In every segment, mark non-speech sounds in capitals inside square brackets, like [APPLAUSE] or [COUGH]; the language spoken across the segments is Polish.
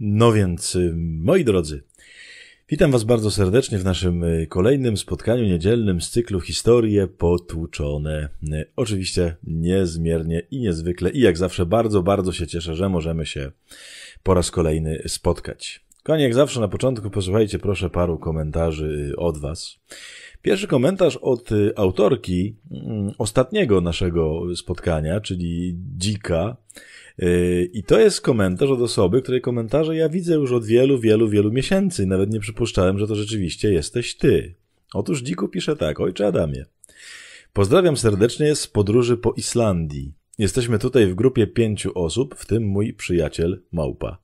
No więc, y, moi drodzy, witam Was bardzo serdecznie w naszym y, kolejnym spotkaniu niedzielnym z cyklu Historie Potłuczone. Y, oczywiście niezmiernie i niezwykle, i jak zawsze bardzo, bardzo się cieszę, że możemy się po raz kolejny spotkać. Kochani, jak zawsze na początku posłuchajcie proszę paru komentarzy od Was. Pierwszy komentarz od autorki mm, ostatniego naszego spotkania, czyli Dzika, Yy, I to jest komentarz od osoby, której komentarze ja widzę już od wielu, wielu, wielu miesięcy. Nawet nie przypuszczałem, że to rzeczywiście jesteś ty. Otóż Dziku pisze tak, ojcze Adamie. Pozdrawiam serdecznie z podróży po Islandii. Jesteśmy tutaj w grupie pięciu osób, w tym mój przyjaciel Małpa.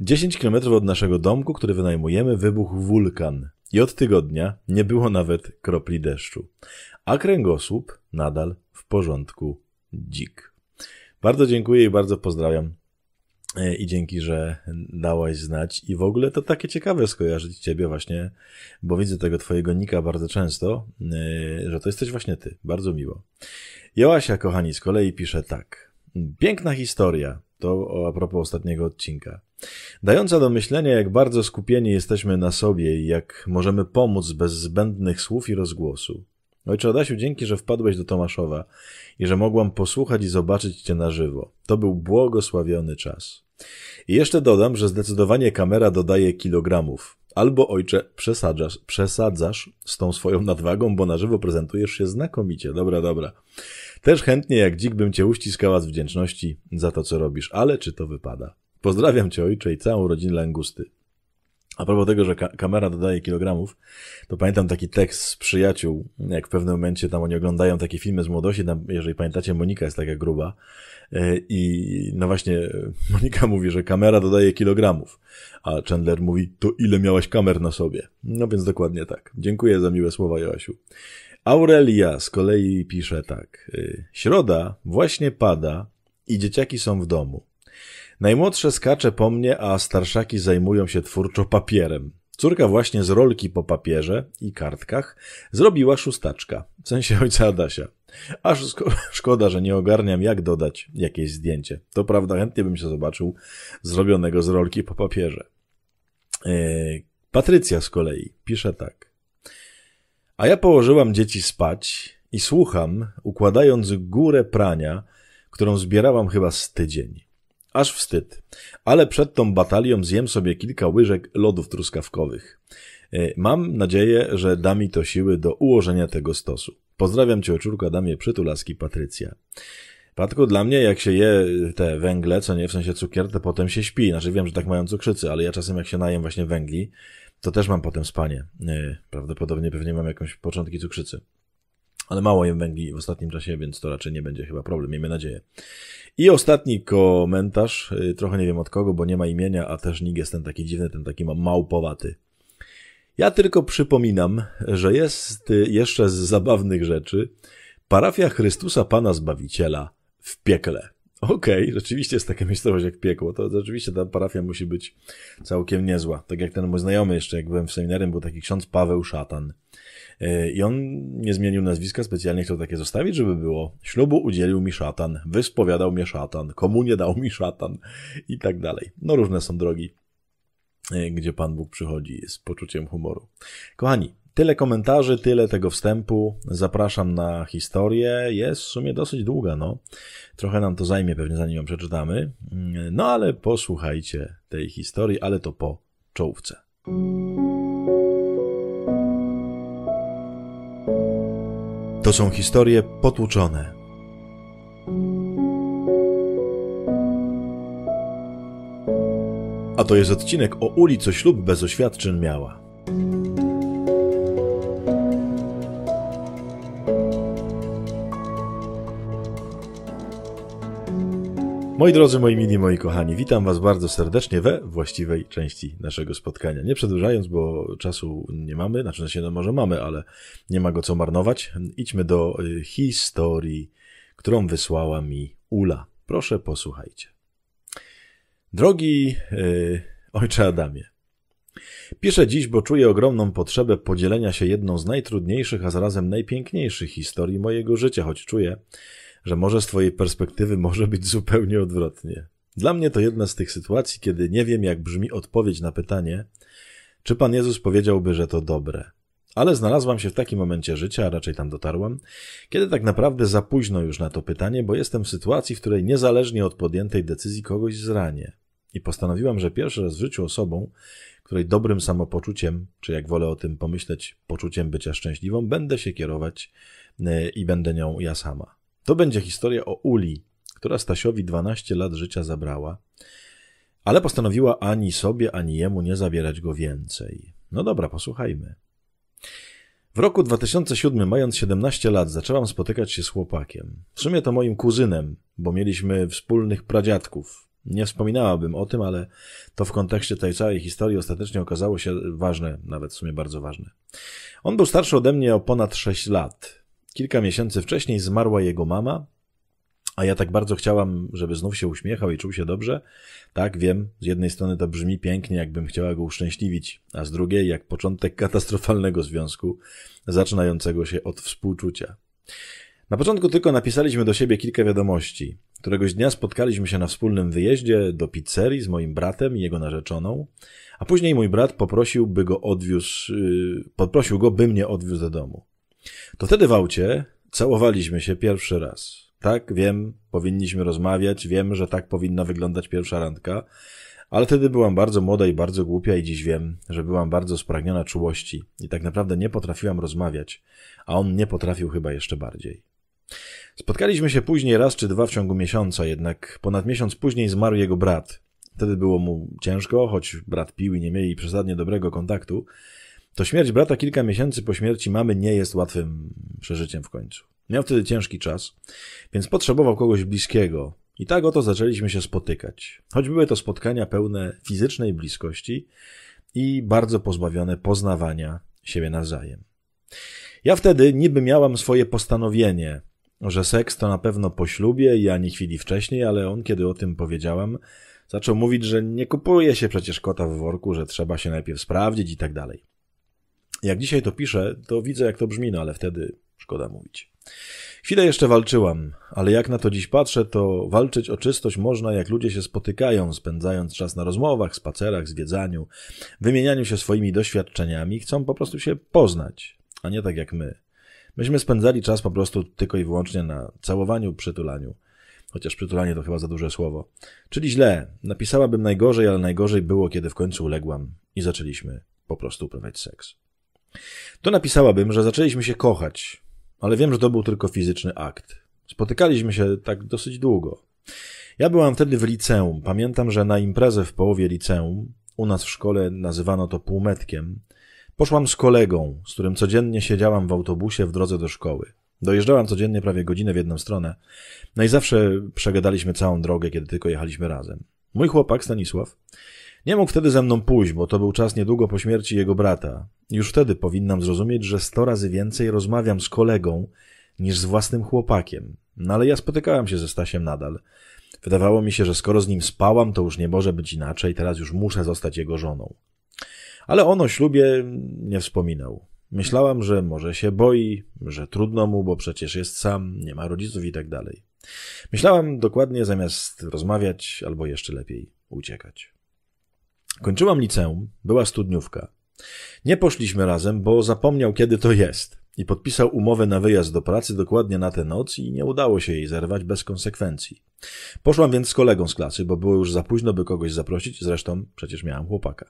10 kilometrów od naszego domku, który wynajmujemy, wybuchł wulkan. I od tygodnia nie było nawet kropli deszczu. A kręgosłup nadal w porządku dzik. Bardzo dziękuję i bardzo pozdrawiam. E, I dzięki, że dałaś znać. I w ogóle to takie ciekawe skojarzyć ciebie właśnie, bo widzę tego twojego nika bardzo często, e, że to jesteś właśnie ty. Bardzo miło. Joasia, kochani, z kolei pisze tak. Piękna historia. To a propos ostatniego odcinka. Dająca do myślenia, jak bardzo skupieni jesteśmy na sobie i jak możemy pomóc bez zbędnych słów i rozgłosu. Ojcze no Adasiu, dzięki, że wpadłeś do Tomaszowa i że mogłam posłuchać i zobaczyć Cię na żywo. To był błogosławiony czas. I jeszcze dodam, że zdecydowanie kamera dodaje kilogramów. Albo ojcze, przesadzasz, przesadzasz z tą swoją nadwagą, bo na żywo prezentujesz się znakomicie. Dobra, dobra. Też chętnie jak dzik bym cię uściskała z wdzięczności za to, co robisz, ale czy to wypada? Pozdrawiam cię ojcze i całą rodzinę Langusty. A propos tego, że ka kamera dodaje kilogramów, to pamiętam taki tekst z przyjaciół, jak w pewnym momencie tam oni oglądają takie filmy z młodości, tam, jeżeli pamiętacie, Monika jest taka gruba e, i no właśnie e, Monika [LAUGHS] mówi, że kamera dodaje kilogramów, a Chandler mówi, to ile miałaś kamer na sobie? No więc dokładnie tak. Dziękuję za miłe słowa, Joasiu. Aurelia z kolei pisze tak. E, środa właśnie pada i dzieciaki są w domu. Najmłodsze skacze po mnie, a starszaki zajmują się twórczo papierem. Córka właśnie z rolki po papierze i kartkach zrobiła szóstaczka, w sensie [LAUGHS] ojca Adasia. Aż [LAUGHS] szkoda, że nie ogarniam, jak dodać jakieś zdjęcie. To prawda, chętnie bym się zobaczył zrobionego z rolki po papierze. Yy, Patrycja z kolei pisze tak. A ja położyłam dzieci spać i słucham, układając górę prania, którą zbierałam chyba z tydzień. Aż wstyd. Ale przed tą batalią zjem sobie kilka łyżek lodów truskawkowych. E, mam nadzieję, że da mi to siły do ułożenia tego stosu. Pozdrawiam cię, oczurka, damie przytulaski Patrycja. Patko dla mnie jak się je te węgle, co nie, w sensie cukier, to potem się śpi. Znaczy wiem, że tak mają cukrzycy, ale ja czasem jak się najem właśnie węgli, to też mam potem spanie. E, prawdopodobnie pewnie mam jakąś początki cukrzycy ale mało jem węgli w ostatnim czasie, więc to raczej nie będzie chyba problem, miejmy nadzieję. I ostatni komentarz, y, trochę nie wiem od kogo, bo nie ma imienia, a też nikt jest ten taki dziwny, ten taki małpowaty. Ja tylko przypominam, że jest jeszcze z zabawnych rzeczy parafia Chrystusa Pana Zbawiciela w piekle. Okej, okay, rzeczywiście jest taka miejscowość jak piekło. To rzeczywiście ta parafia musi być całkiem niezła. Tak jak ten mój znajomy jeszcze, jak byłem w seminarium, był taki ksiądz Paweł Szatan. E, I on nie zmienił nazwiska, specjalnie chciał takie zostawić, żeby było. Ślubu udzielił mi szatan, wyspowiadał mnie szatan, komu nie dał mi szatan i tak dalej. No różne są drogi, e, gdzie Pan Bóg przychodzi z poczuciem humoru. Kochani, Tyle komentarzy, tyle tego wstępu. Zapraszam na historię. Jest w sumie dosyć długa, no. Trochę nam to zajmie pewnie, zanim ją przeczytamy. Mm, no ale posłuchajcie tej historii, ale to po czołówce. To są historie potłuczone. A to jest odcinek o Uli, co ślub bez oświadczeń miała. Moi drodzy, moi mili, moi kochani, witam Was bardzo serdecznie we właściwej części naszego spotkania. Nie przedłużając, bo czasu nie mamy, znaczy się no może mamy, ale nie ma go co marnować. Idźmy do y, historii, którą wysłała mi Ula. Proszę posłuchajcie. Drogi yy, ojcze Adamie, piszę dziś, bo czuję ogromną potrzebę podzielenia się jedną z najtrudniejszych, a zarazem najpiękniejszych historii mojego życia, choć czuję, że może z twojej perspektywy może być zupełnie odwrotnie. Dla mnie to jedna z tych sytuacji, kiedy nie wiem, jak brzmi odpowiedź na pytanie, czy Pan Jezus powiedziałby, że to dobre. Ale znalazłam się w takim momencie życia, a raczej tam dotarłam, kiedy tak naprawdę za późno już na to pytanie, bo jestem w sytuacji, w której niezależnie od podjętej decyzji kogoś zranię. I postanowiłam, że pierwszy raz w życiu osobą, której dobrym samopoczuciem, czy jak wolę o tym pomyśleć, poczuciem bycia szczęśliwą, będę się kierować e, i będę nią ja sama. To będzie historia o Uli, która Stasiowi 12 lat życia zabrała, ale postanowiła ani sobie, ani jemu nie zabierać go więcej. No dobra, posłuchajmy. W roku 2007, mając 17 lat, zaczęłam spotykać się z chłopakiem. W sumie to moim kuzynem, bo mieliśmy wspólnych pradziadków. Nie wspominałabym o tym, ale to w kontekście tej całej historii ostatecznie okazało się ważne, nawet w sumie bardzo ważne. On był starszy ode mnie o ponad 6 lat. Kilka miesięcy wcześniej zmarła jego mama, a ja tak bardzo chciałam, żeby znów się uśmiechał i czuł się dobrze. Tak, wiem, z jednej strony to brzmi pięknie, jakbym chciała go uszczęśliwić, a z drugiej jak początek katastrofalnego związku, zaczynającego się od współczucia. Na początku tylko napisaliśmy do siebie kilka wiadomości. Któregoś dnia spotkaliśmy się na wspólnym wyjeździe do pizzerii z moim bratem i jego narzeczoną, a później mój brat poprosił, by go odwiózł, yy, poprosił go, by mnie odwiózł do domu. To wtedy w aucie całowaliśmy się pierwszy raz. Tak, wiem, powinniśmy rozmawiać, wiem, że tak powinna wyglądać pierwsza randka, ale wtedy byłam bardzo młoda i bardzo głupia i dziś wiem, że byłam bardzo spragniona czułości i tak naprawdę nie potrafiłam rozmawiać, a on nie potrafił chyba jeszcze bardziej. Spotkaliśmy się później raz czy dwa w ciągu miesiąca, jednak ponad miesiąc później zmarł jego brat. Wtedy było mu ciężko, choć brat pił i nie mieli przesadnie dobrego kontaktu, to śmierć brata kilka miesięcy po śmierci mamy nie jest łatwym przeżyciem w końcu. Miał wtedy ciężki czas, więc potrzebował kogoś bliskiego. I tak oto zaczęliśmy się spotykać. Choć były to spotkania pełne fizycznej bliskości i bardzo pozbawione poznawania siebie nawzajem. Ja wtedy niby miałam swoje postanowienie, że seks to na pewno po ślubie i ani chwili wcześniej, ale on, kiedy o tym powiedziałam, zaczął mówić, że nie kupuje się przecież kota w worku, że trzeba się najpierw sprawdzić i tak dalej. Jak dzisiaj to piszę, to widzę, jak to brzmi, no ale wtedy szkoda mówić. Chwilę jeszcze walczyłam, ale jak na to dziś patrzę, to walczyć o czystość można, jak ludzie się spotykają, spędzając czas na rozmowach, spacerach, zwiedzaniu, wymienianiu się swoimi doświadczeniami, chcą po prostu się poznać, a nie tak jak my. Myśmy spędzali czas po prostu tylko i wyłącznie na całowaniu, przytulaniu. Chociaż przytulanie to chyba za duże słowo. Czyli źle. Napisałabym najgorzej, ale najgorzej było, kiedy w końcu uległam i zaczęliśmy po prostu uprawiać seks. To napisałabym, że zaczęliśmy się kochać, ale wiem, że to był tylko fizyczny akt. Spotykaliśmy się tak dosyć długo. Ja byłam wtedy w liceum. Pamiętam, że na imprezę w połowie liceum, u nas w szkole nazywano to półmetkiem, poszłam z kolegą, z którym codziennie siedziałam w autobusie w drodze do szkoły. Dojeżdżałam codziennie prawie godzinę w jedną stronę, no i zawsze przegadaliśmy całą drogę, kiedy tylko jechaliśmy razem. Mój chłopak Stanisław nie mógł wtedy ze mną pójść, bo to był czas niedługo po śmierci jego brata. Już wtedy powinnam zrozumieć, że sto razy więcej rozmawiam z kolegą niż z własnym chłopakiem. No ale ja spotykałem się ze Stasiem nadal. Wydawało mi się, że skoro z nim spałam, to już nie może być inaczej, teraz już muszę zostać jego żoną. Ale on o ślubie nie wspominał. Myślałam, że może się boi, że trudno mu, bo przecież jest sam, nie ma rodziców i tak dalej. Myślałam dokładnie zamiast rozmawiać, albo jeszcze lepiej uciekać. Kończyłam liceum, była studniówka. Nie poszliśmy razem, bo zapomniał, kiedy to jest. I podpisał umowę na wyjazd do pracy dokładnie na tę noc i nie udało się jej zerwać bez konsekwencji. Poszłam więc z kolegą z klasy, bo było już za późno, by kogoś zaprosić, zresztą przecież miałam chłopaka.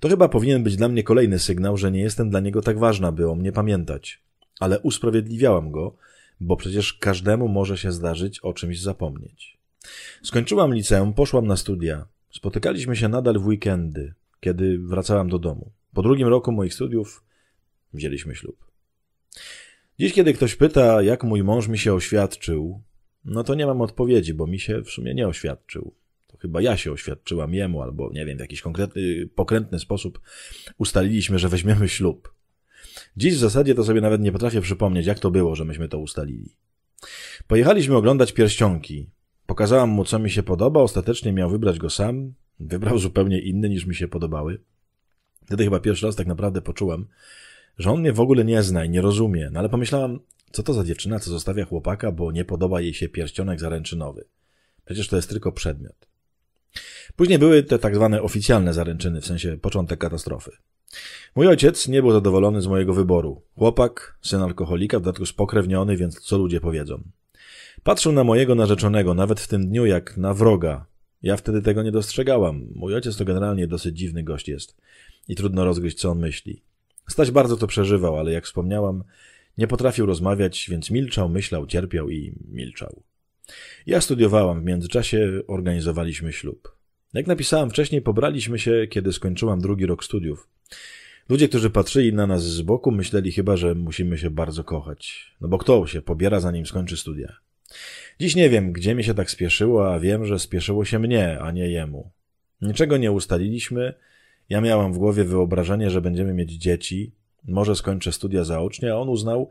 To chyba powinien być dla mnie kolejny sygnał, że nie jestem dla niego tak ważna, by o mnie pamiętać. Ale usprawiedliwiałam go, bo przecież każdemu może się zdarzyć o czymś zapomnieć. Skończyłam liceum, poszłam na studia. Spotykaliśmy się nadal w weekendy, kiedy wracałem do domu. Po drugim roku moich studiów wzięliśmy ślub. Dziś, kiedy ktoś pyta, jak mój mąż mi się oświadczył, no to nie mam odpowiedzi, bo mi się w sumie nie oświadczył. To chyba ja się oświadczyłam jemu, albo nie wiem, w jakiś konkretny, pokrętny sposób ustaliliśmy, że weźmiemy ślub. Dziś w zasadzie to sobie nawet nie potrafię przypomnieć, jak to było, że myśmy to ustalili. Pojechaliśmy oglądać pierścionki, Pokazałam mu, co mi się podoba, ostatecznie miał wybrać go sam. Wybrał zupełnie inny, niż mi się podobały. Wtedy chyba pierwszy raz tak naprawdę poczułem, że on mnie w ogóle nie zna i nie rozumie. No ale pomyślałam, co to za dziewczyna, co zostawia chłopaka, bo nie podoba jej się pierścionek zaręczynowy. Przecież to jest tylko przedmiot. Później były te tak zwane oficjalne zaręczyny, w sensie początek katastrofy. Mój ojciec nie był zadowolony z mojego wyboru. Chłopak, syn alkoholika, w dodatku spokrewniony, więc co ludzie powiedzą. Patrzył na mojego narzeczonego nawet w tym dniu jak na wroga. Ja wtedy tego nie dostrzegałam. Mój ojciec to generalnie dosyć dziwny gość jest i trudno rozgryźć, co on myśli. Staś bardzo to przeżywał, ale jak wspomniałam, nie potrafił rozmawiać, więc milczał, myślał, cierpiał i milczał. Ja studiowałam, w międzyczasie organizowaliśmy ślub. Jak napisałam wcześniej, pobraliśmy się, kiedy skończyłam drugi rok studiów. Ludzie, którzy patrzyli na nas z boku, myśleli chyba, że musimy się bardzo kochać. No bo kto się pobiera, zanim skończy studia? Dziś nie wiem, gdzie mi się tak spieszyło, a wiem, że spieszyło się mnie, a nie jemu. Niczego nie ustaliliśmy. Ja miałam w głowie wyobrażenie, że będziemy mieć dzieci. Może skończę studia zaocznie, a on uznał,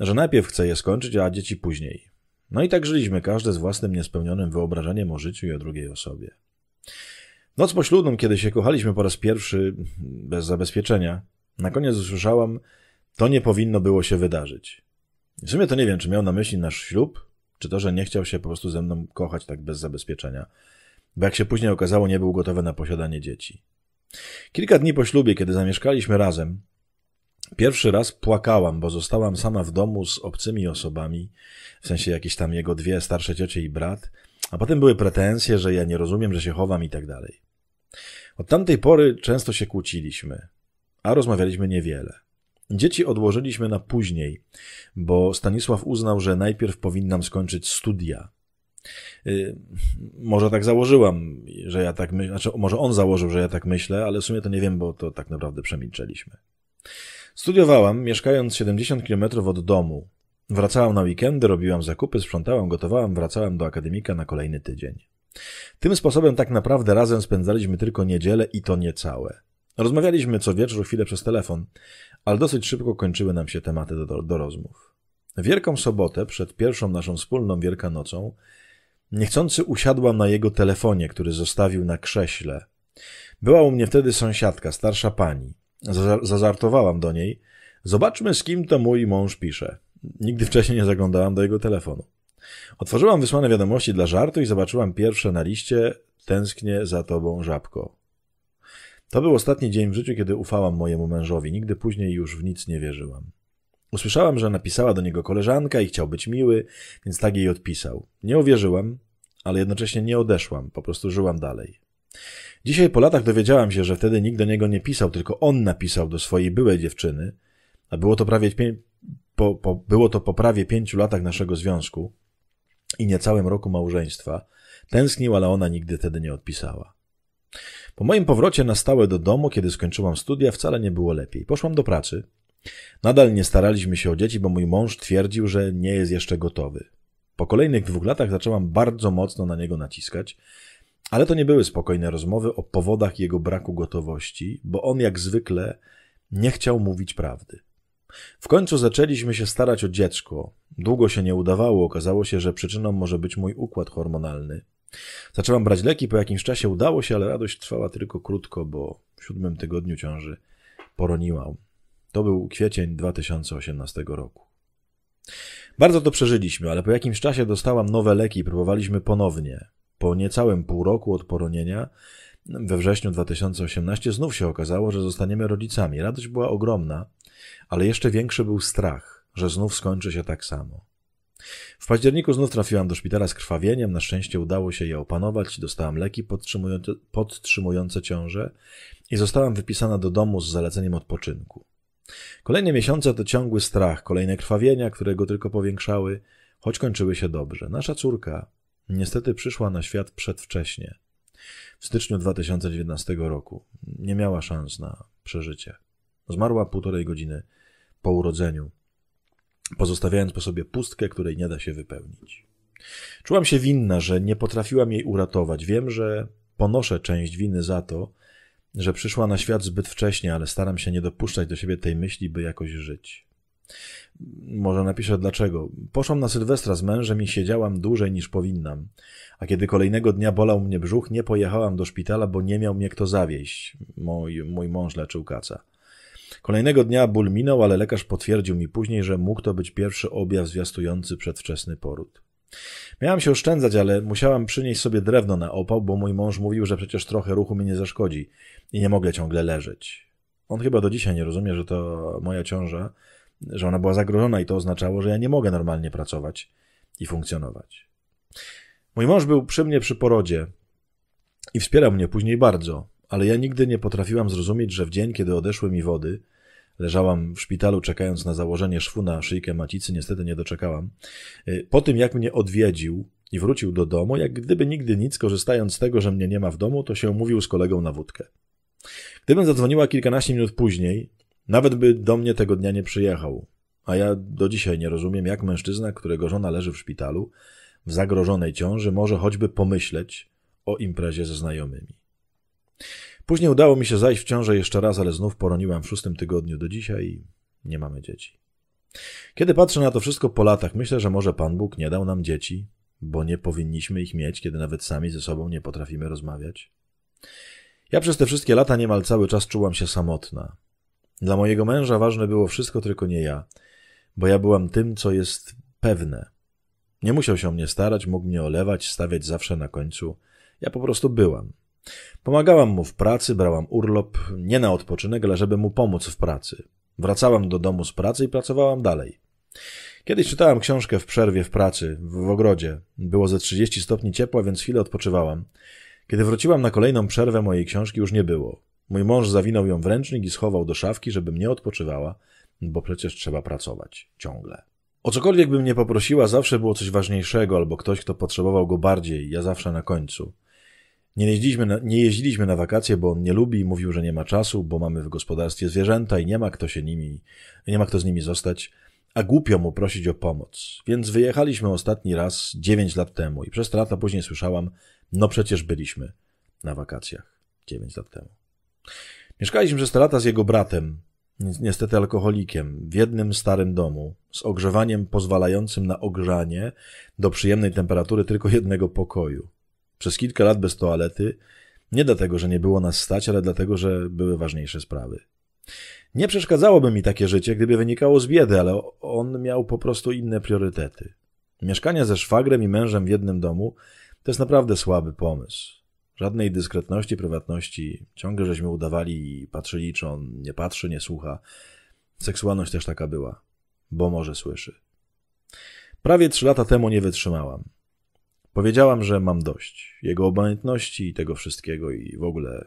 że najpierw chce je skończyć, a dzieci później. No i tak żyliśmy, każdy z własnym niespełnionym wyobrażeniem o życiu i o drugiej osobie. Noc poślubną, kiedy się kochaliśmy po raz pierwszy bez zabezpieczenia, na koniec usłyszałam, to nie powinno było się wydarzyć. W sumie to nie wiem, czy miał na myśli nasz ślub, czy to, że nie chciał się po prostu ze mną kochać tak bez zabezpieczenia. Bo jak się później okazało, nie był gotowy na posiadanie dzieci. Kilka dni po ślubie, kiedy zamieszkaliśmy razem, pierwszy raz płakałam, bo zostałam sama w domu z obcymi osobami, w sensie jakieś tam jego dwie starsze ciocie i brat, a potem były pretensje, że ja nie rozumiem, że się chowam i tak dalej. Od tamtej pory często się kłóciliśmy, a rozmawialiśmy niewiele. Dzieci odłożyliśmy na później, bo Stanisław uznał, że najpierw powinnam skończyć studia. Y, może tak założyłam, że ja tak myślę, znaczy może on założył, że ja tak myślę, ale w sumie to nie wiem, bo to tak naprawdę przemilczeliśmy. Studiowałam, mieszkając 70 km od domu. Wracałam na weekendy, robiłam zakupy, sprzątałam, gotowałam, wracałam do akademika na kolejny tydzień. Tym sposobem tak naprawdę razem spędzaliśmy tylko niedzielę i to niecałe. Rozmawialiśmy co wieczór chwilę przez telefon, ale dosyć szybko kończyły nam się tematy do, do rozmów. Wielką sobotę, przed pierwszą naszą wspólną Wielkanocą, niechcący usiadłam na jego telefonie, który zostawił na krześle. Była u mnie wtedy sąsiadka, starsza pani. Zazartowałam do niej. Zobaczmy, z kim to mój mąż pisze. Nigdy wcześniej nie zaglądałam do jego telefonu. Otworzyłam wysłane wiadomości dla żartu i zobaczyłam pierwsze na liście Tęsknię za tobą, żabko. To był ostatni dzień w życiu, kiedy ufałam mojemu mężowi. Nigdy później już w nic nie wierzyłam. Usłyszałam, że napisała do niego koleżanka i chciał być miły, więc tak jej odpisał. Nie uwierzyłam, ale jednocześnie nie odeszłam, po prostu żyłam dalej. Dzisiaj po latach dowiedziałam się, że wtedy nikt do niego nie pisał, tylko on napisał do swojej byłej dziewczyny, a było to prawie po, po, było to po prawie pięciu latach naszego związku i niecałym roku małżeństwa. Tęsknił, ale ona nigdy wtedy nie odpisała. Po moim powrocie na stałe do domu, kiedy skończyłam studia, wcale nie było lepiej. Poszłam do pracy. Nadal nie staraliśmy się o dzieci, bo mój mąż twierdził, że nie jest jeszcze gotowy. Po kolejnych dwóch latach zaczęłam bardzo mocno na niego naciskać, ale to nie były spokojne rozmowy o powodach jego braku gotowości, bo on jak zwykle nie chciał mówić prawdy. W końcu zaczęliśmy się starać o dziecko. Długo się nie udawało, okazało się, że przyczyną może być mój układ hormonalny. Zaczęłam brać leki, po jakimś czasie udało się, ale radość trwała tylko krótko, bo w siódmym tygodniu ciąży poroniłam. To był kwiecień 2018 roku. Bardzo to przeżyliśmy, ale po jakimś czasie dostałam nowe leki i próbowaliśmy ponownie. Po niecałym pół roku od poronienia, we wrześniu 2018, znów się okazało, że zostaniemy rodzicami. Radość była ogromna, ale jeszcze większy był strach, że znów skończy się tak samo. W październiku znów trafiłam do szpitala z krwawieniem, na szczęście udało się je opanować, dostałam leki podtrzymujące, podtrzymujące ciążę i zostałam wypisana do domu z zaleceniem odpoczynku. Kolejne miesiące to ciągły strach, kolejne krwawienia, które go tylko powiększały, choć kończyły się dobrze. Nasza córka niestety przyszła na świat przedwcześnie, w styczniu 2019 roku. Nie miała szans na przeżycie. Zmarła półtorej godziny po urodzeniu pozostawiając po sobie pustkę, której nie da się wypełnić. Czułam się winna, że nie potrafiłam jej uratować. Wiem, że ponoszę część winy za to, że przyszła na świat zbyt wcześnie, ale staram się nie dopuszczać do siebie tej myśli, by jakoś żyć. Może napiszę dlaczego. Poszłam na Sylwestra z mężem i siedziałam dłużej niż powinnam. A kiedy kolejnego dnia bolał mnie brzuch, nie pojechałam do szpitala, bo nie miał mnie kto zawieść. Mój, mój mąż leczył kaca. Kolejnego dnia ból minął, ale lekarz potwierdził mi później, że mógł to być pierwszy objaw zwiastujący przedwczesny poród. Miałam się oszczędzać, ale musiałam przynieść sobie drewno na opał, bo mój mąż mówił, że przecież trochę ruchu mi nie zaszkodzi i nie mogę ciągle leżeć. On chyba do dzisiaj nie rozumie, że to moja ciąża, że ona była zagrożona i to oznaczało, że ja nie mogę normalnie pracować i funkcjonować. Mój mąż był przy mnie przy porodzie i wspierał mnie później bardzo, ale ja nigdy nie potrafiłam zrozumieć, że w dzień, kiedy odeszły mi wody, Leżałam w szpitalu czekając na założenie szwu na szyjkę macicy, niestety nie doczekałam. Y, po tym, jak mnie odwiedził i wrócił do domu, jak gdyby nigdy nic, korzystając z tego, że mnie nie ma w domu, to się umówił z kolegą na wódkę. Gdybym zadzwoniła kilkanaście minut później, nawet by do mnie tego dnia nie przyjechał. A ja do dzisiaj nie rozumiem, jak mężczyzna, którego żona leży w szpitalu, w zagrożonej ciąży, może choćby pomyśleć o imprezie ze znajomymi. Później udało mi się zajść w ciążę jeszcze raz, ale znów poroniłam w szóstym tygodniu do dzisiaj i nie mamy dzieci. Kiedy patrzę na to wszystko po latach, myślę, że może Pan Bóg nie dał nam dzieci, bo nie powinniśmy ich mieć, kiedy nawet sami ze sobą nie potrafimy rozmawiać. Ja przez te wszystkie lata niemal cały czas czułam się samotna. Dla mojego męża ważne było wszystko, tylko nie ja, bo ja byłam tym, co jest pewne. Nie musiał się o mnie starać, mógł mnie olewać, stawiać zawsze na końcu. Ja po prostu byłam. Pomagałam mu w pracy, brałam urlop, nie na odpoczynek, ale żeby mu pomóc w pracy. Wracałam do domu z pracy i pracowałam dalej. Kiedyś czytałam książkę w przerwie w pracy, w ogrodzie. Było ze 30 stopni ciepła, więc chwilę odpoczywałam. Kiedy wróciłam na kolejną przerwę, mojej książki już nie było. Mój mąż zawinął ją w ręcznik i schował do szafki, żebym nie odpoczywała, bo przecież trzeba pracować ciągle. O cokolwiek bym nie poprosiła, zawsze było coś ważniejszego albo ktoś, kto potrzebował go bardziej, ja zawsze na końcu. Nie jeździliśmy, na, nie jeździliśmy na wakacje, bo on nie lubi i mówił, że nie ma czasu, bo mamy w gospodarstwie zwierzęta i nie ma kto się nimi, nie ma kto z nimi zostać, a głupio mu prosić o pomoc. Więc wyjechaliśmy ostatni raz 9 lat temu i przez te lata później słyszałam, no przecież byliśmy na wakacjach 9 lat temu. Mieszkaliśmy przez te lata z jego bratem, niestety alkoholikiem, w jednym starym domu, z ogrzewaniem pozwalającym na ogrzanie do przyjemnej temperatury tylko jednego pokoju. Przez kilka lat bez toalety, nie dlatego, że nie było nas stać, ale dlatego, że były ważniejsze sprawy. Nie przeszkadzałoby mi takie życie, gdyby wynikało z biedy, ale on miał po prostu inne priorytety. Mieszkanie ze szwagrem i mężem w jednym domu to jest naprawdę słaby pomysł. Żadnej dyskretności, prywatności. Ciągle żeśmy udawali i patrzyli, czy on nie patrzy, nie słucha. Seksualność też taka była, bo może słyszy. Prawie trzy lata temu nie wytrzymałam. Powiedziałam, że mam dość jego obojętności i tego wszystkiego i w ogóle,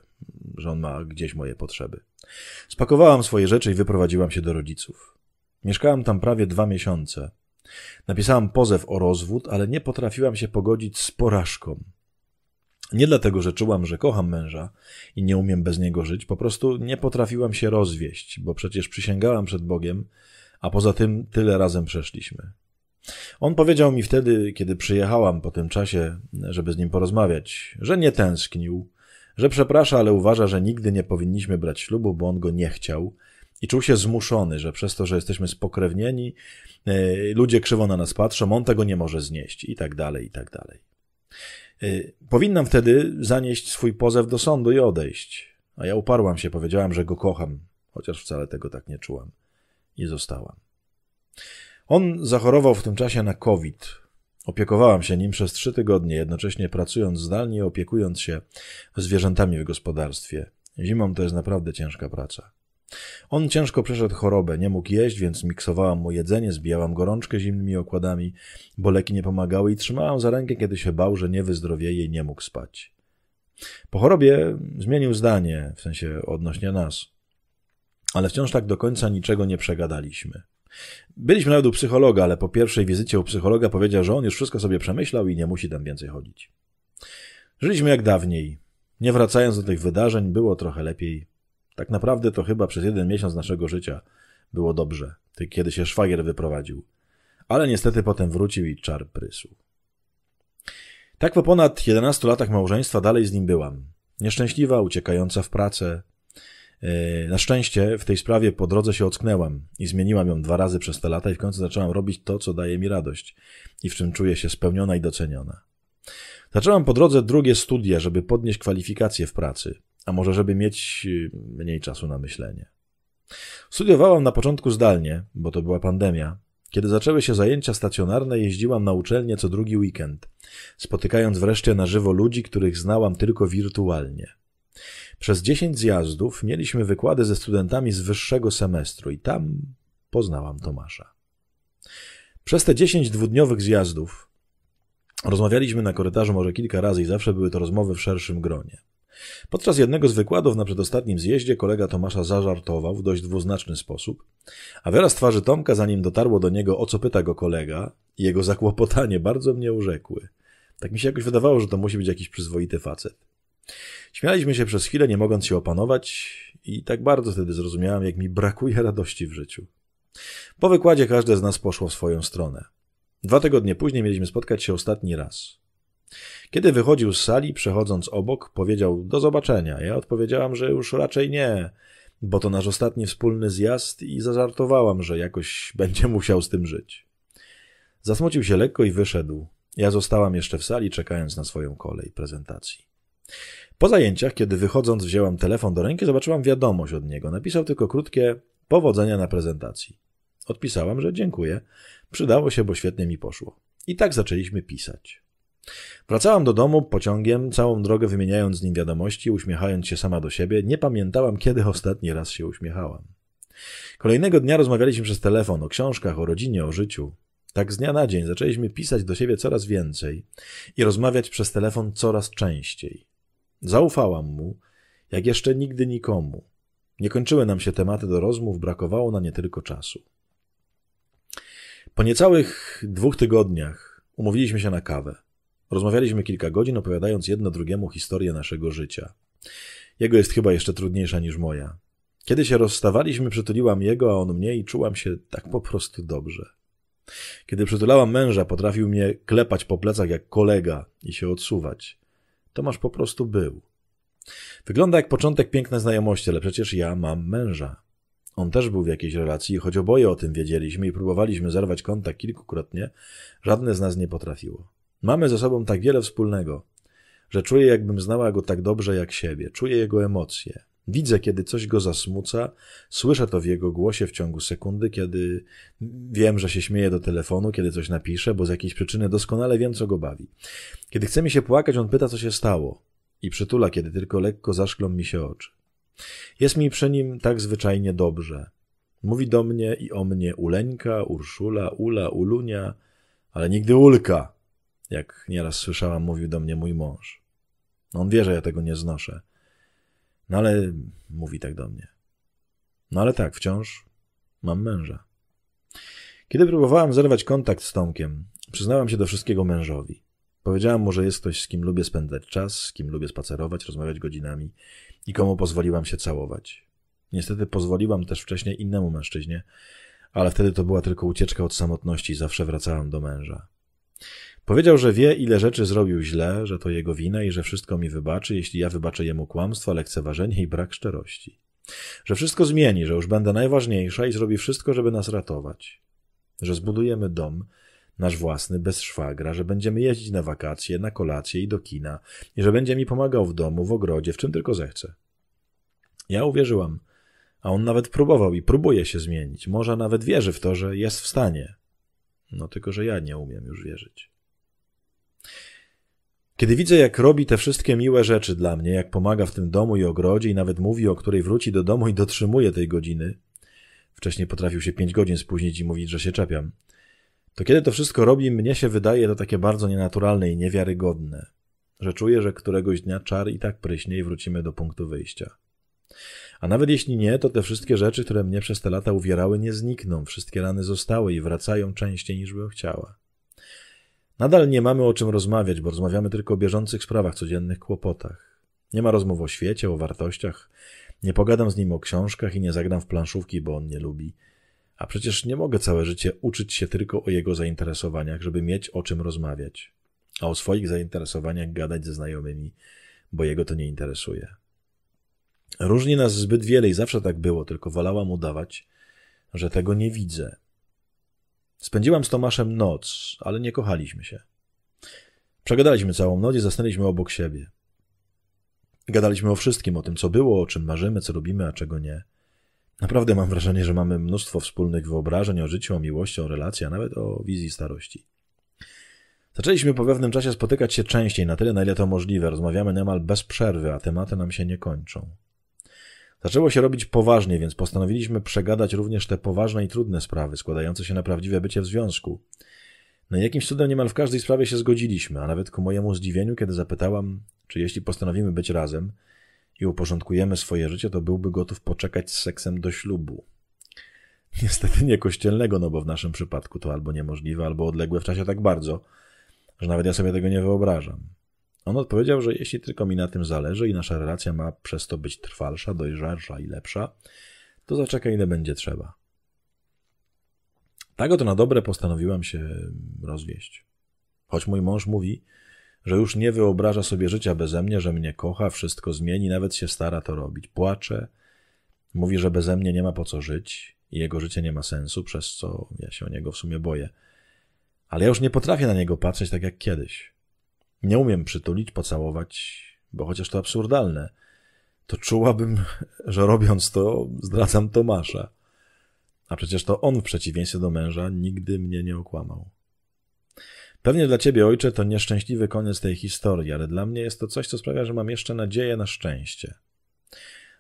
że on ma gdzieś moje potrzeby. Spakowałam swoje rzeczy i wyprowadziłam się do rodziców. Mieszkałam tam prawie dwa miesiące. Napisałam pozew o rozwód, ale nie potrafiłam się pogodzić z porażką. Nie dlatego, że czułam, że kocham męża i nie umiem bez niego żyć, po prostu nie potrafiłam się rozwieść, bo przecież przysięgałam przed Bogiem, a poza tym tyle razem przeszliśmy. On powiedział mi wtedy, kiedy przyjechałam po tym czasie, żeby z nim porozmawiać, że nie tęsknił, że przeprasza, ale uważa, że nigdy nie powinniśmy brać ślubu, bo on go nie chciał i czuł się zmuszony, że przez to, że jesteśmy spokrewnieni, e, ludzie krzywo na nas patrzą, on tego nie może znieść i tak dalej, i tak dalej. E, powinnam wtedy zanieść swój pozew do sądu i odejść. A ja uparłam się, powiedziałam, że go kocham, chociaż wcale tego tak nie czułam. I zostałam. On zachorował w tym czasie na COVID. Opiekowałam się nim przez trzy tygodnie, jednocześnie pracując zdalnie, opiekując się zwierzętami w gospodarstwie. Zimą to jest naprawdę ciężka praca. On ciężko przeszedł chorobę, nie mógł jeść, więc miksowałam mu jedzenie, zbijałam gorączkę zimnymi okładami, bo leki nie pomagały i trzymałam za rękę, kiedy się bał, że nie wyzdrowieje i nie mógł spać. Po chorobie zmienił zdanie, w sensie odnośnie nas, ale wciąż tak do końca niczego nie przegadaliśmy. Byliśmy nawet u psychologa, ale po pierwszej wizycie u psychologa powiedział, że on już wszystko sobie przemyślał i nie musi tam więcej chodzić. Żyliśmy jak dawniej. Nie wracając do tych wydarzeń, było trochę lepiej. Tak naprawdę to chyba przez jeden miesiąc naszego życia było dobrze, kiedy się szwagier wyprowadził. Ale niestety potem wrócił i czar prysł. Tak po ponad 11 latach małżeństwa dalej z nim byłam. Nieszczęśliwa, uciekająca w pracę, E, na szczęście w tej sprawie po drodze się ocknęłam i zmieniłam ją dwa razy przez te lata i w końcu zaczęłam robić to, co daje mi radość i w czym czuję się spełniona i doceniona. Zaczęłam po drodze drugie studia, żeby podnieść kwalifikacje w pracy, a może żeby mieć y, mniej czasu na myślenie. Studiowałam na początku zdalnie, bo to była pandemia. Kiedy zaczęły się zajęcia stacjonarne, jeździłam na uczelnię co drugi weekend, spotykając wreszcie na żywo ludzi, których znałam tylko wirtualnie. Przez 10 zjazdów mieliśmy wykłady ze studentami z wyższego semestru i tam poznałam Tomasza. Przez te 10 dwudniowych zjazdów rozmawialiśmy na korytarzu może kilka razy i zawsze były to rozmowy w szerszym gronie. Podczas jednego z wykładów na przedostatnim zjeździe kolega Tomasza zażartował w dość dwuznaczny sposób, a wyraz twarzy Tomka, zanim dotarło do niego, o co pyta go kolega, jego zakłopotanie bardzo mnie urzekły. Tak mi się jakoś wydawało, że to musi być jakiś przyzwoity facet. Śmialiśmy się przez chwilę, nie mogąc się opanować, i tak bardzo wtedy zrozumiałem, jak mi brakuje radości w życiu. Po wykładzie każde z nas poszło w swoją stronę. Dwa tygodnie później mieliśmy spotkać się ostatni raz. Kiedy wychodził z sali, przechodząc obok, powiedział do zobaczenia. Ja odpowiedziałam, że już raczej nie, bo to nasz ostatni wspólny zjazd i zażartowałam, że jakoś [LAUGHS] będzie musiał z tym żyć. Zasmucił się lekko i wyszedł. Ja zostałam jeszcze w sali, czekając na swoją kolej prezentacji. Po zajęciach, kiedy wychodząc wzięłam telefon do ręki, zobaczyłam wiadomość od niego. Napisał tylko krótkie powodzenia na prezentacji. Odpisałam, że dziękuję. Przydało się, bo świetnie mi poszło. I tak zaczęliśmy pisać. Wracałam do domu pociągiem, całą drogę wymieniając z nim wiadomości, uśmiechając się sama do siebie. Nie pamiętałam, kiedy ostatni raz się uśmiechałam. Kolejnego dnia rozmawialiśmy przez telefon o książkach, o rodzinie, o życiu. Tak z dnia na dzień zaczęliśmy pisać do siebie coraz więcej i rozmawiać przez telefon coraz częściej. Zaufałam mu, jak jeszcze nigdy nikomu. Nie kończyły nam się tematy do rozmów, brakowało na nie tylko czasu. Po niecałych dwóch tygodniach umówiliśmy się na kawę. Rozmawialiśmy kilka godzin, opowiadając jedno drugiemu historię naszego życia. Jego jest chyba jeszcze trudniejsza niż moja. Kiedy się rozstawaliśmy, przytuliłam jego, a on mnie i czułam się tak po prostu dobrze. Kiedy przytulałam męża, potrafił mnie klepać po plecach jak kolega i się odsuwać. Tomasz po prostu był. Wygląda jak początek pięknej znajomości, ale przecież ja mam męża. On też był w jakiejś relacji, choć oboje o tym wiedzieliśmy i próbowaliśmy zerwać kontakt kilkukrotnie, żadne z nas nie potrafiło. Mamy ze sobą tak wiele wspólnego, że czuję, jakbym znała go tak dobrze jak siebie, czuję jego emocje. Widzę, kiedy coś go zasmuca, słyszę to w jego głosie w ciągu sekundy, kiedy wiem, że się śmieje do telefonu, kiedy coś napisze, bo z jakiejś przyczyny doskonale wiem, co go bawi. Kiedy chce mi się płakać, on pyta, co się stało i przytula, kiedy tylko lekko zaszklą mi się oczy. Jest mi przy nim tak zwyczajnie dobrze. Mówi do mnie i o mnie Uleńka, Urszula, Ula, Ulunia, ale nigdy Ulka, jak nieraz słyszałam, mówił do mnie mój mąż. On wie, że ja tego nie znoszę. No ale mówi tak do mnie. No ale tak, wciąż mam męża. Kiedy próbowałam zerwać kontakt z Tomkiem, przyznałam się do wszystkiego mężowi. Powiedziałam mu, że jest ktoś, z kim lubię spędzać czas, z kim lubię spacerować, rozmawiać godzinami i komu pozwoliłam się całować. Niestety pozwoliłam też wcześniej innemu mężczyźnie, ale wtedy to była tylko ucieczka od samotności i zawsze wracałam do męża. Powiedział, że wie, ile rzeczy zrobił źle, że to jego wina i że wszystko mi wybaczy, jeśli ja wybaczę jemu kłamstwa, lekceważenie i brak szczerości. Że wszystko zmieni, że już będę najważniejsza i zrobi wszystko, żeby nas ratować. Że zbudujemy dom, nasz własny, bez szwagra, że będziemy jeździć na wakacje, na kolacje i do kina i że będzie mi pomagał w domu, w ogrodzie, w czym tylko zechce. Ja uwierzyłam, a on nawet próbował i próbuje się zmienić. Może nawet wierzy w to, że jest w stanie. No tylko, że ja nie umiem już wierzyć. Kiedy widzę, jak robi te wszystkie miłe rzeczy dla mnie, jak pomaga w tym domu i ogrodzie i nawet mówi, o której wróci do domu i dotrzymuje tej godziny, wcześniej potrafił się pięć godzin spóźnić i mówić, że się czepiam, to kiedy to wszystko robi, mnie się wydaje to takie bardzo nienaturalne i niewiarygodne, że czuję, że któregoś dnia czar i tak pryśnie i wrócimy do punktu wyjścia. A nawet jeśli nie, to te wszystkie rzeczy, które mnie przez te lata uwierały, nie znikną, wszystkie rany zostały i wracają częściej niż bym chciała. Nadal nie mamy o czym rozmawiać, bo rozmawiamy tylko o bieżących sprawach, codziennych kłopotach. Nie ma rozmów o świecie, o wartościach. Nie pogadam z nim o książkach i nie zagram w planszówki, bo on nie lubi. A przecież nie mogę całe życie uczyć się tylko o jego zainteresowaniach, żeby mieć o czym rozmawiać. A o swoich zainteresowaniach gadać ze znajomymi, bo jego to nie interesuje. Różni nas zbyt wiele i zawsze tak było, tylko wolałam udawać, że tego nie widzę. Spędziłam z Tomaszem noc, ale nie kochaliśmy się. Przegadaliśmy całą noc i zasnęliśmy obok siebie. Gadaliśmy o wszystkim, o tym, co było, o czym marzymy, co robimy, a czego nie. Naprawdę mam wrażenie, że mamy mnóstwo wspólnych wyobrażeń o życiu, o miłości, o relacji, a nawet o wizji starości. Zaczęliśmy po pewnym czasie spotykać się częściej, na tyle, na ile to możliwe. Rozmawiamy niemal bez przerwy, a tematy nam się nie kończą. Zaczęło się robić poważnie, więc postanowiliśmy przegadać również te poważne i trudne sprawy, składające się na prawdziwe bycie w związku. Na no jakimś cudem niemal w każdej sprawie się zgodziliśmy, a nawet ku mojemu zdziwieniu, kiedy zapytałam, czy jeśli postanowimy być razem i uporządkujemy swoje życie, to byłby gotów poczekać z seksem do ślubu. Niestety nie kościelnego, no bo w naszym przypadku to albo niemożliwe, albo odległe w czasie tak bardzo, że nawet ja sobie tego nie wyobrażam. On odpowiedział, że jeśli tylko mi na tym zależy i nasza relacja ma przez to być trwalsza, dojrzalsza i lepsza, to zaczekaj ile będzie trzeba. Tak oto na dobre postanowiłam się rozwieść. Choć mój mąż mówi, że już nie wyobraża sobie życia bez mnie, że mnie kocha, wszystko zmieni, nawet się stara to robić. Płacze, mówi, że bez mnie nie ma po co żyć i jego życie nie ma sensu, przez co ja się o niego w sumie boję. Ale ja już nie potrafię na niego patrzeć tak jak kiedyś. Nie umiem przytulić, pocałować, bo chociaż to absurdalne, to czułabym, [LAUGHS] że robiąc to zdradzam Tomasza. A przecież to on w przeciwieństwie do męża nigdy mnie nie okłamał. Pewnie dla ciebie, ojcze, to nieszczęśliwy koniec tej historii, ale dla mnie jest to coś, co sprawia, że mam jeszcze nadzieję na szczęście.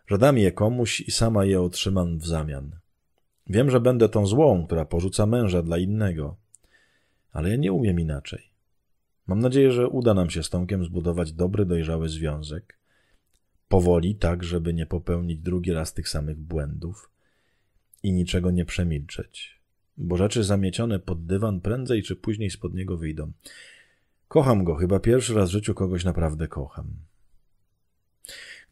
Że dam je komuś i sama je otrzymam w zamian. Wiem, że będę tą złą, która porzuca męża dla innego, ale ja nie umiem inaczej. Mam nadzieję, że uda nam się z Tomkiem zbudować dobry, dojrzały związek. Powoli, tak, żeby nie popełnić drugi raz tych samych błędów i niczego nie przemilczeć. Bo rzeczy zamiecione pod dywan prędzej czy później spod niego wyjdą. Kocham go, chyba pierwszy raz w życiu kogoś naprawdę kocham.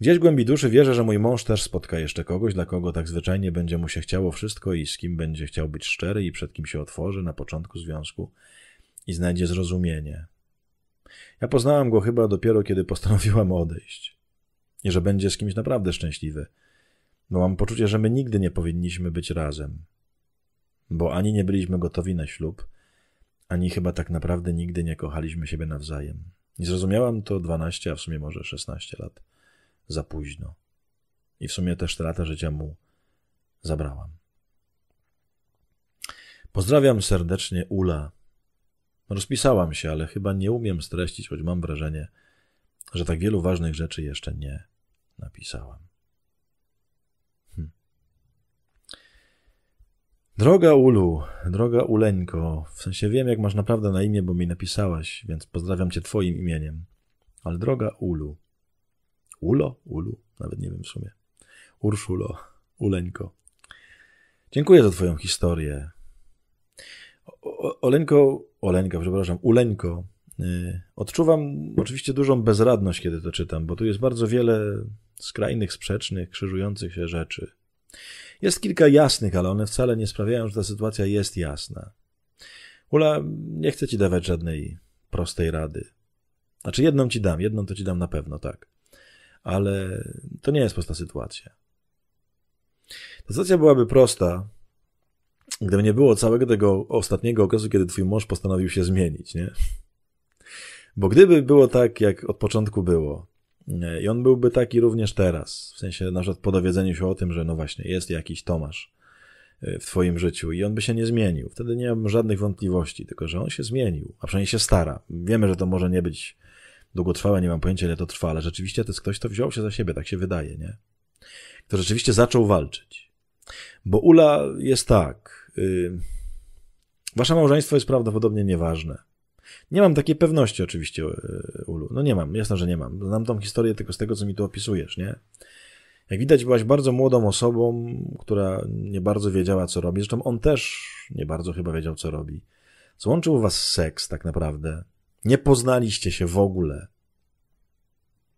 Gdzieś głębi duszy wierzę, że mój mąż też spotka jeszcze kogoś, dla kogo tak zwyczajnie będzie mu się chciało wszystko i z kim będzie chciał być szczery i przed kim się otworzy na początku związku i znajdzie zrozumienie. Ja poznałem go chyba dopiero, kiedy postanowiłem odejść. I że będzie z kimś naprawdę szczęśliwy. Bo mam poczucie, że my nigdy nie powinniśmy być razem. Bo ani nie byliśmy gotowi na ślub, ani chyba tak naprawdę nigdy nie kochaliśmy siebie nawzajem. I zrozumiałam to 12, a w sumie może 16 lat za późno. I w sumie też te lata życia mu zabrałam. Pozdrawiam serdecznie Ula Rozpisałam się, ale chyba nie umiem streścić, choć mam wrażenie, że tak wielu ważnych rzeczy jeszcze nie napisałam. Hm. Droga Ulu, droga Uleńko, w sensie wiem, jak masz naprawdę na imię, bo mi napisałaś, więc pozdrawiam cię twoim imieniem. Ale droga Ulu, Ulo? Ulu? Nawet nie wiem w sumie. Urszulo, Uleńko. Dziękuję za Twoją historię. Oleńko, Oleńko, przepraszam, Uleńko, y, odczuwam oczywiście dużą bezradność, kiedy to czytam, bo tu jest bardzo wiele skrajnych, sprzecznych, krzyżujących się rzeczy. Jest kilka jasnych, ale one wcale nie sprawiają, że ta sytuacja jest jasna. Ula, nie chcę ci dawać żadnej prostej rady. Znaczy, jedną ci dam, jedną to ci dam na pewno, tak. Ale to nie jest prosta sytuacja. Ta sytuacja byłaby prosta, gdyby nie było całego tego ostatniego okresu, kiedy twój mąż postanowił się zmienić, nie? Bo gdyby było tak, jak od początku było, i on byłby taki również teraz, w sensie na przykład po dowiedzeniu się o tym, że no właśnie, jest jakiś Tomasz e, w twoim życiu i on by się nie zmienił, wtedy nie miałbym żadnych wątpliwości, tylko że on się zmienił, a przynajmniej się stara. Wiemy, że to może nie być długotrwałe, nie mam pojęcia ile to trwa, ale rzeczywiście to jest ktoś, kto wziął się za siebie, tak się wydaje, nie? Kto rzeczywiście zaczął walczyć. Bo Ula jest tak, Wasze małżeństwo jest prawdopodobnie nieważne. Nie mam takiej pewności oczywiście, e, Ulu. No nie mam, jasne, że nie mam. Znam tą historię tylko z tego, co mi tu opisujesz, nie? Jak widać, byłaś bardzo młodą osobą, która nie bardzo wiedziała, co robi. Zresztą on też nie bardzo chyba wiedział, co robi. Złączył was seks, tak naprawdę. Nie poznaliście się w ogóle.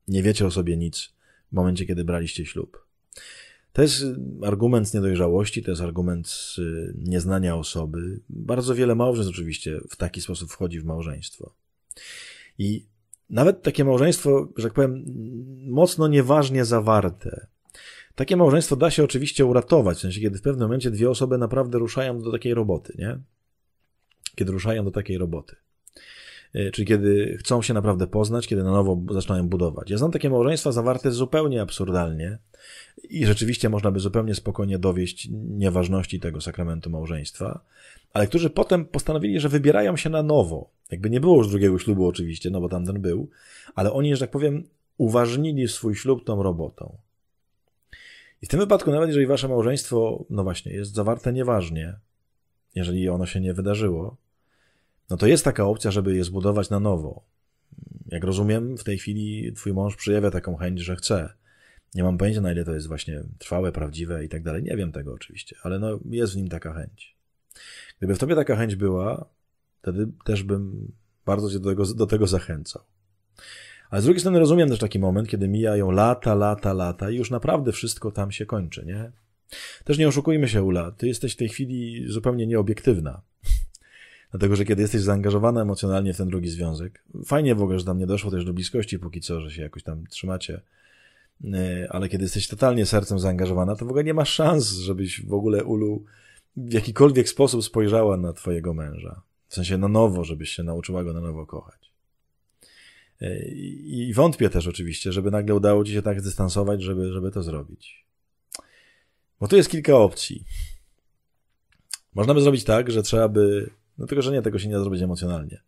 Nie wiecie o sobie nic w momencie, kiedy braliście ślub. To jest argument z niedojrzałości, to jest argument z y, nieznania osoby. Bardzo wiele małżeństw oczywiście w taki sposób wchodzi w małżeństwo. I nawet takie małżeństwo, że tak powiem, mocno nieważnie zawarte. Takie małżeństwo da się oczywiście uratować, w sensie, kiedy w pewnym momencie dwie osoby naprawdę ruszają do takiej roboty, nie? Kiedy ruszają do takiej roboty. Y, czyli kiedy chcą się naprawdę poznać, kiedy na nowo zaczynają budować. Ja znam takie małżeństwa zawarte zupełnie absurdalnie i rzeczywiście można by zupełnie spokojnie dowieść nieważności tego sakramentu małżeństwa, ale którzy potem postanowili, że wybierają się na nowo. Jakby nie było już drugiego ślubu oczywiście, no bo tamten był, ale oni, że tak powiem, uważnili swój ślub tą robotą. I w tym wypadku, nawet jeżeli wasze małżeństwo, no właśnie, jest zawarte nieważnie, jeżeli ono się nie wydarzyło, no to jest taka opcja, żeby je zbudować na nowo. Jak rozumiem, w tej chwili twój mąż przejawia taką chęć, że chce. Nie mam pojęcia, na ile to jest właśnie trwałe, prawdziwe i tak dalej. Nie wiem tego oczywiście, ale no jest w nim taka chęć. Gdyby w tobie taka chęć była, wtedy też bym bardzo cię do tego, do tego zachęcał. Ale z drugiej strony rozumiem też taki moment, kiedy mijają lata, lata, lata i już naprawdę wszystko tam się kończy, nie? Też nie oszukujmy się, Ula, ty jesteś w tej chwili zupełnie nieobiektywna. Dlatego, że kiedy jesteś zaangażowany emocjonalnie w ten drugi związek, fajnie w ogóle, że tam nie doszło też do bliskości póki co, że się jakoś tam trzymacie, e, ale kiedy jesteś totalnie sercem zaangażowana, to w ogóle nie ma szans, żebyś w ogóle Ulu w jakikolwiek sposób spojrzała na twojego męża. W sensie na nowo, żebyś się nauczyła go na nowo kochać. E, I wątpię też oczywiście, żeby nagle udało ci się tak zdystansować, żeby, żeby to zrobić. Bo tu jest kilka opcji. Można by zrobić tak, że trzeba by no tylko, że nie, tego się nie da zrobić emocjonalnie.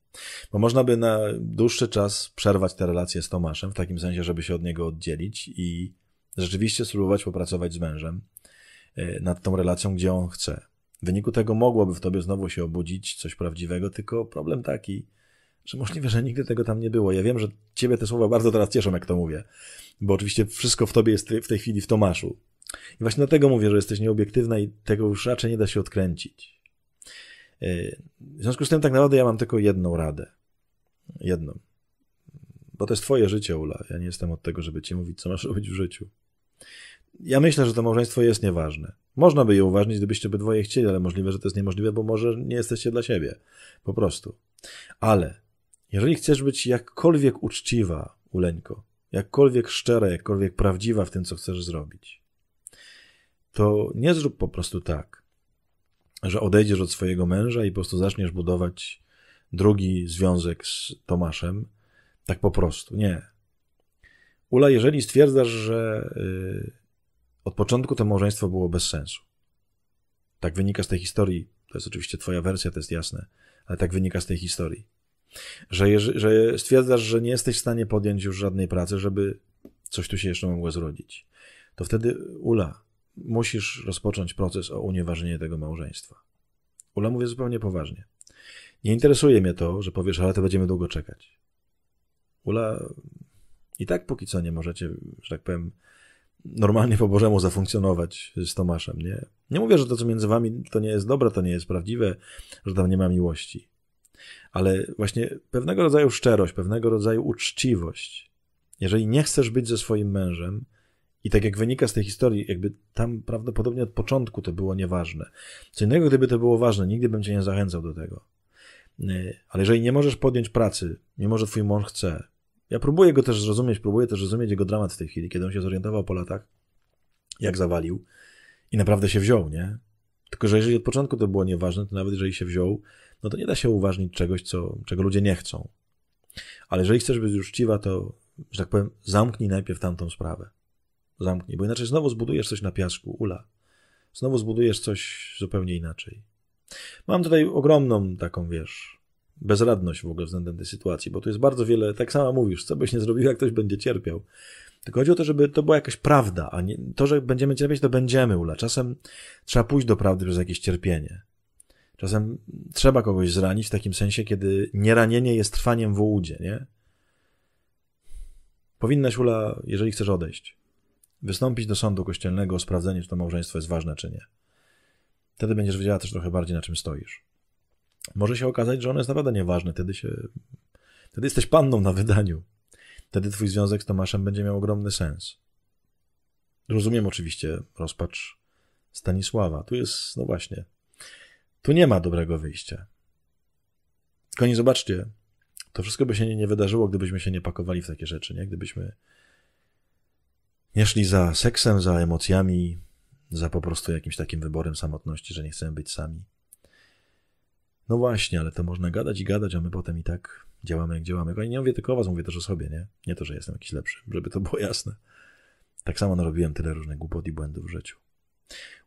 Bo można by na dłuższy czas przerwać te relacje z Tomaszem, w takim sensie, żeby się od niego oddzielić i rzeczywiście spróbować popracować z mężem e, nad tą relacją, gdzie on chce. W wyniku tego mogłoby w tobie znowu się obudzić coś prawdziwego, tylko problem taki, że możliwe, że nigdy tego tam nie było. Ja wiem, że ciebie te słowa bardzo teraz cieszą, jak to mówię, bo oczywiście wszystko w tobie jest w tej chwili w Tomaszu. I właśnie dlatego mówię, że jesteś nieobiektywna i tego już raczej nie da się odkręcić. E, w związku z tym tak naprawdę ja mam tylko jedną radę. Jedną. Bo to jest twoje życie, Ula. Ja nie jestem od tego, żeby ci mówić, co masz [LAUGHS] robić w życiu. Ja myślę, że to małżeństwo jest nieważne. Można by je uważnić, gdybyście obydwoje chcieli, ale możliwe, że to jest niemożliwe, bo może nie jesteście dla siebie. Po prostu. Ale jeżeli chcesz być jakkolwiek uczciwa, Uleńko, jakkolwiek szczera, jakkolwiek prawdziwa w tym, co chcesz zrobić, to nie zrób po prostu tak, że odejdziesz od swojego męża i po prostu zaczniesz budować drugi związek z Tomaszem. Tak po prostu. Nie. Ula, jeżeli stwierdzasz, że y, od początku to małżeństwo było bez sensu, tak wynika z tej historii, to jest oczywiście twoja wersja, to jest jasne, ale tak wynika z tej historii, że, że stwierdzasz, że nie jesteś w stanie podjąć już żadnej pracy, żeby coś tu się jeszcze mogło zrodzić, to wtedy Ula, musisz rozpocząć proces o unieważnienie tego małżeństwa. Ula mówię zupełnie poważnie. Nie interesuje mnie to, że powiesz, ale to będziemy długo czekać. Ula, i tak póki co nie możecie, że tak powiem, normalnie po Bożemu zafunkcjonować z Tomaszem, nie? Nie mówię, że to, co między wami, to nie jest dobre, to nie jest prawdziwe, że tam nie ma miłości. Ale właśnie pewnego rodzaju szczerość, pewnego rodzaju uczciwość. Jeżeli nie chcesz być ze swoim mężem, i tak jak wynika z tej historii, jakby tam prawdopodobnie od początku to było nieważne. Co innego, gdyby to było ważne, nigdy bym cię nie zachęcał do tego. E, ale jeżeli nie możesz podjąć pracy, mimo że twój mąż chce, ja próbuję go też zrozumieć, próbuję też zrozumieć jego dramat w tej chwili, kiedy on się zorientował po latach, jak zawalił i naprawdę się wziął, nie? Tylko, że jeżeli od początku to było nieważne, to nawet jeżeli się wziął, no to nie da się uważnić czegoś, co, czego ludzie nie chcą. Ale jeżeli chcesz być uczciwa, to, że tak powiem, zamknij najpierw tamtą sprawę zamknij, bo inaczej znowu zbudujesz coś na piasku, ula. Znowu zbudujesz coś zupełnie inaczej. Mam tutaj ogromną taką, wiesz, bezradność w ogóle względem tej sytuacji, bo tu jest bardzo wiele, tak samo mówisz, co byś nie zrobił, jak ktoś będzie cierpiał. Tylko chodzi o to, żeby to była jakaś prawda, a nie, to, że będziemy cierpieć, to będziemy, ula. Czasem trzeba pójść do prawdy przez jakieś cierpienie. Czasem trzeba kogoś zranić w takim sensie, kiedy nieranienie jest trwaniem w łudzie, nie? Powinnaś, ula, jeżeli chcesz odejść, wystąpić do sądu kościelnego o sprawdzenie, czy to małżeństwo jest ważne, czy nie. Wtedy będziesz wiedziała też trochę bardziej, na czym stoisz. Może się okazać, że ono jest naprawdę nieważne, wtedy się. Wtedy jesteś panną na wydaniu. Wtedy twój związek z Tomaszem będzie miał ogromny sens. Rozumiem oczywiście rozpacz Stanisława. Tu jest, no właśnie, tu nie ma dobrego wyjścia. Koni, zobaczcie, to wszystko by się nie, nie wydarzyło, gdybyśmy się nie pakowali w takie rzeczy, nie? Gdybyśmy nie szli za seksem, za emocjami, za po prostu jakimś takim wyborem samotności, że nie chcemy być sami. No właśnie, ale to można gadać i gadać, a my potem i tak działamy jak działamy. I nie mówię tylko o was, mówię też o sobie, nie? Nie to, że jestem jakiś lepszy, żeby to było jasne. Tak samo narobiłem tyle różnych głupot i błędów w życiu.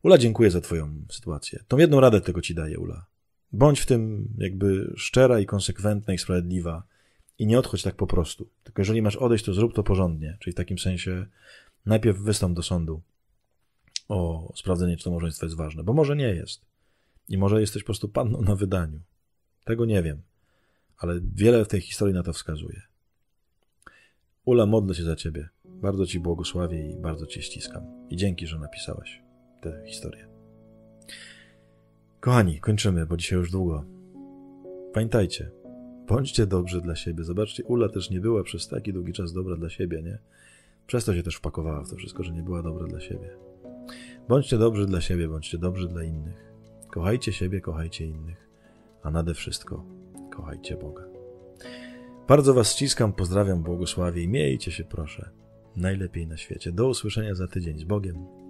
Ula, dziękuję za twoją sytuację. Tą jedną radę tego ci daję, Ula. Bądź w tym jakby szczera i konsekwentna i sprawiedliwa i nie odchodź tak po prostu. Tylko jeżeli masz odejść, to zrób to porządnie, czyli w takim sensie Najpierw wystąp do sądu o sprawdzenie, czy to małżeństwo jest ważne, bo może nie jest. I może jesteś po prostu panną na wydaniu. Tego nie wiem, ale wiele w tej historii na to wskazuje. Ula, modlę się za ciebie. Bardzo ci błogosławię i bardzo cię ściskam. I dzięki, że napisałaś tę historię. Kochani, kończymy, bo dzisiaj już długo. Pamiętajcie, bądźcie dobrzy dla siebie. Zobaczcie, Ula też nie była przez taki długi czas dobra dla siebie, nie? Przez to się też wpakowała w to wszystko, że nie była dobra dla siebie. Bądźcie dobrzy dla siebie, bądźcie dobrzy dla innych. Kochajcie siebie, kochajcie innych, a nade wszystko kochajcie Boga. Bardzo Was ściskam, pozdrawiam, błogosławię i miejcie się proszę najlepiej na świecie. Do usłyszenia za tydzień z Bogiem.